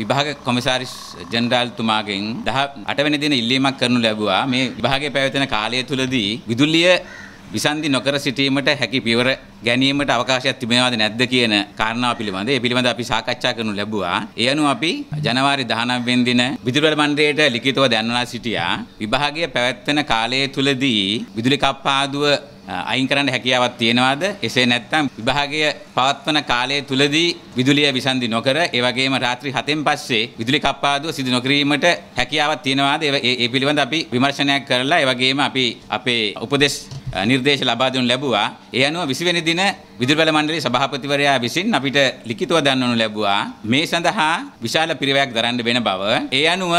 විභාග කොමසාරි ජෙනරාල්තුමාගෙන් 18 වෙනි දින ඉල්ලීමක් කරනු ලැබුවා මේ විභාගයේ පැවැතෙන කාලය තුලදී විදුලිය විසන්දි නොකර සිටීමට හැකි පියවර ගැනීමට අවකාශයක් තිබෙනවද නැද්ද කියන කාරණාව පිළිබඳ ඒ පිළිබඳ අපි සාකච්ඡා කරනු ලැබුවා. ඒ අනුව අපි ජනවාරි 19 වෙනි දින විදුලි බල මණ්ඩලයට ලිඛිතව දැන්වලා සිටියා. විභාගය පැවැත්වෙන කාලය තුලදී විදුලි කප්පාදුව අයින් කරන්න හැකියාවක් තියෙනවාද? එසේ නැත්නම් විභාගය පවත්වන කාලය තුලදී විදුලිය විසන්දි නොකර ඒ වගේම රාත්‍රී 7න් පස්සේ විදුලි කප්පාදුව සිදු නොකිරීමට හැකියාවක් තියෙනවාද? ඒ පිළිබඳ අපි විමර්ශනයක් කරලා ඒ වගේම අපි අපේ උපදේශ නිර්දේශ ලබා දෙනු ලැබුවා. ඒ අනුව 20 වෙනි දින විදුලිබල මණ්ඩලයේ සභාපතිවරයා විසින් අපිට ලිඛිතව දන්වනු ලැබුවා. මේ සඳහා විශාල පිරිවැයක් දරන්න වෙන බව. ඒ අනුව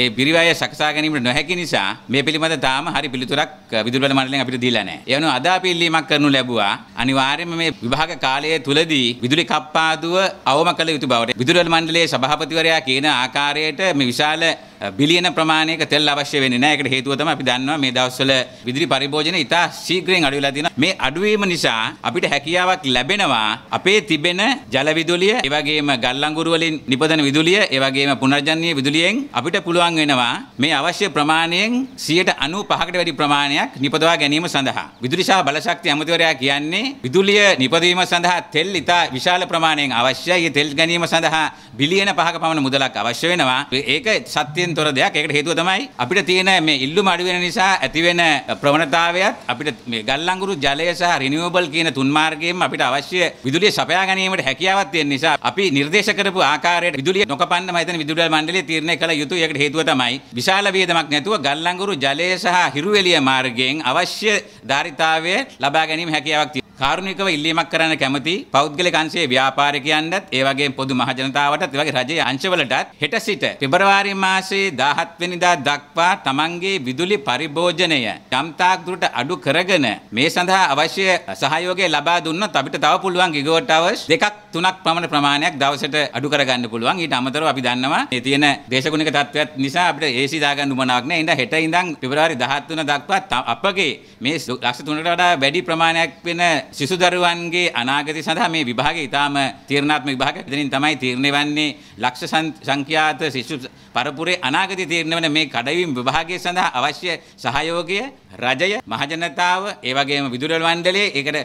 ඒ පිරිවැය සකසා ගැනීමට නොහැකි නිසා මේ පිළිබඳ තාම හරි පිළිතුරක් විදුලිබල මණ්ඩලයෙන් අපිට දීලා නැහැ. ඒ අනුව අද අපි ඉල්ලීමක් කරනු ලැබුවා. අනිවාර්යයෙන්ම මේ විභාග කාලය තුලදී විදුලි කප්පාදුව අවම කළ යුතු බවට විදුලිබල මණ්ඩලයේ සභාපතිවරයා කියන ආකාරයට මේ විශාල බිලියන ප්‍රමාණයක තෙල් අවශ්‍ය වෙන්නේ නැහැ. ඒකට හේතුව තමයි අපි දන්නවා මේ දවස්වල විදුලි පරිභෝජන ඉතා ශීඝ්‍රයෙන් අඩු වෙලා තියෙනවා. මේ අඩුවීම නිසා අපිට හැකියාවක් ලැබෙනවා අපේ තිබෙන ජල විදුලිය, ඒ වගේම ගල් අඟුරු වලින් නිපදන විදුලිය, ඒ වගේම පුනර්ජන්‍ය විදුලියෙන් අපිට පුළුවන් වෙනවා මේ අවශ්‍ය ප්‍රමාණයෙන් 95කට වැඩි ප්‍රමාණයක් නිපදවා ගැනීම සඳහා. විදුලි සහ බලශක්ති අමාත්‍යවරයා කියන්නේ විදුලිය නිපදවීම සඳහා තෙල් ඉතා විශාල ප්‍රමාණයෙන් අවශ්‍යයි. ඒ තෙල් ගැනීම සඳහා බිලියන 5ක පමණ මුදලක් අවශ්‍ය වෙනවා. ඒක සත්‍ය අර්ථයෙන් තොර දෙයක්. ඒකට හේතුව තමයි අපිට තියෙන මේ ඉල්ලුම අඩු වෙන නිසා ඇතිවෙන ප්‍රවණතාවයත් අපිට මේ ගල්ලංගුරු ජලය සහ රිනියුවබල් කියන තුන් මාර්ගයෙන් අපිට අවශ්‍ය විදුලිය සපයා ගැනීමට හැකියාවක් තියෙන නිසා අපි නිර්දේශ කරපු ආකාරයට විදුලිය නොකපන්න මම හිතන්නේ විදුලිය මණ්ඩලය තීරණය කළ යුතුයි. ඒකට හේතුව තමයි විශාල වියදමක් නැතුව ගල්ලංගුරු ජලය සහ හිරුවෙලිය මාර්ගයෙන් අවශ්‍ය ධාරිතාවය ලබා ගැනීම හැකියාවක් කාරුණිකව ඉල්ලීමක් කරන්න කැමති පෞද්ගලික අංශයේ ව්‍යාපාරිකයන්ටත් ඒ වගේම පොදු මහජනතාවටත් ඒ වගේ රජයේ අංශවලටත් හෙට සිට පෙබරවාරි මාසයේ 17 වෙනිදා දක්වා Tamanගේ විදුලි පරිභෝජනය යම්තාක් දුරට අඩු කරගෙන මේ සඳහා අවශ්‍ය සහයෝගය ලබා දුන්නොත් අපිට තව පුළුවන් ගිගවට් අවර්ස් දෙකක් තුනක් පමණ ප්‍රමාණයක් දවසට අඩු කරගන්න පුළුවන්. ඊට අමතරව අපි දන්නවා මේ තියෙන දේශගුණික තත්ත්වයක් නිසා අපිට AC දාගන්න උමනාවක් නැහැ. ඉතින් හෙට ඉඳන් පෙබරවාරි 13 දක්වා අපගේ මේ ලක්ෂ 3කට වඩා වැඩි ප්‍රමාණයක් වෙන සිසු දරුවන්ගේ අනාගතය සඳහා මේ විභාගය ඉතාම තීරණාත්මක විභාගයක්. එතනින් තමයි තීරණය වන්නේ ලක්ෂ සංඛ්‍යාත සිසු පරපුරේ අනාගතය තීරණය වන මේ කඩවීම විභාගය සඳහා අවශ්‍ය සහයෝගය රජය මහජනතාව ඒ වගේම විදුලි මණ්ඩලය ඒකට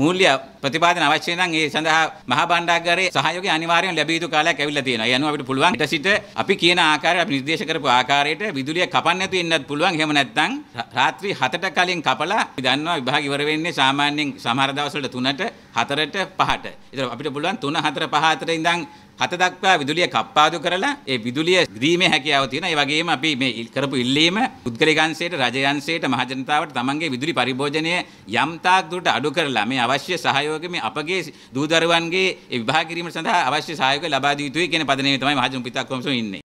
මූල්‍ය ප්‍රතිපාදන අවශ්‍ය නම් ඒ සඳහා මහ මහා බණ්ඩාගාරයේ සහයෝගය අනිවාර්යෙන් ලැබිය යුතු කාලයක් ඇවිල්ලා තියෙනවා. ඒ අනුව අපිට පුළුවන් ඊට සිට අපි කියන ආකාරයට අපි නිර්දේශ කරපු ආකාරයට විදුලිය කපන්න නැතුව ඉන්නත් පුළුවන්. එහෙම නැත්නම් රාත්‍රී 7ට කලින් කපලා අපි දන්නවා විභාග ඉවර වෙන්නේ සාමාන්‍යයෙන් සමහර දවස්වලට 3ට හතරට පහට. ඒතර අපිට පුළුවන් 3 4 5 අතර ඉඳන් හත දක්වා විදුලිය කප්පාදු කරලා ඒ විදුලිය ග්‍රීමේ හැකියාව තියෙනවා. ඒ වගේම අපි මේ කරපු ඉල්ලීම පුද්ගලිකංශයට, රජයංශයට, මහජනතාවට තමන්ගේ විදුලි පරිභෝජනය යම් තාක් දුරට අඩු කරලා මේ අවශ්‍ය සහයෝගය මේ අපගේ දූ දරුවන්ගේ ඒ විභාග කිරීම සඳහා අවශ්‍ය සහයෝගය ලබා දිය යුතුයි කියන පදනමේ තමයි මහජන පිටක් කොමිසම ඉන්නේ.